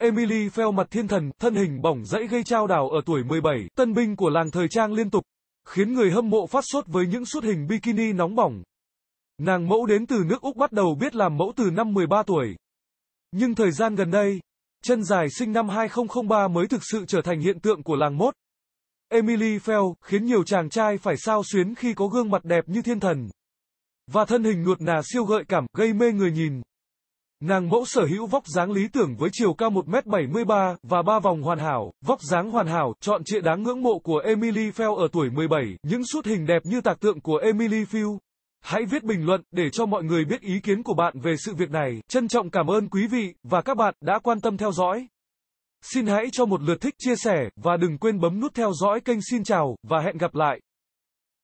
Emily pheo mặt thiên thần, thân hình bỏng dãy gây trao đảo ở tuổi 17, tân binh của làng thời trang liên tục, khiến người hâm mộ phát sốt với những suất hình bikini nóng bỏng. Nàng mẫu đến từ nước Úc bắt đầu biết làm mẫu từ năm 13 tuổi. Nhưng thời gian gần đây, chân dài sinh năm 2003 mới thực sự trở thành hiện tượng của làng mốt. Emily Fell khiến nhiều chàng trai phải sao xuyến khi có gương mặt đẹp như thiên thần. Và thân hình nuột nà siêu gợi cảm, gây mê người nhìn. Nàng mẫu sở hữu vóc dáng lý tưởng với chiều cao 1m73 và ba vòng hoàn hảo, vóc dáng hoàn hảo, chọn trịa đáng ngưỡng mộ của Emily Fell ở tuổi 17, những suốt hình đẹp như tạc tượng của Emily Field. Hãy viết bình luận để cho mọi người biết ý kiến của bạn về sự việc này. Trân trọng cảm ơn quý vị và các bạn đã quan tâm theo dõi. Xin hãy cho một lượt thích chia sẻ và đừng quên bấm nút theo dõi kênh Xin chào và hẹn gặp lại.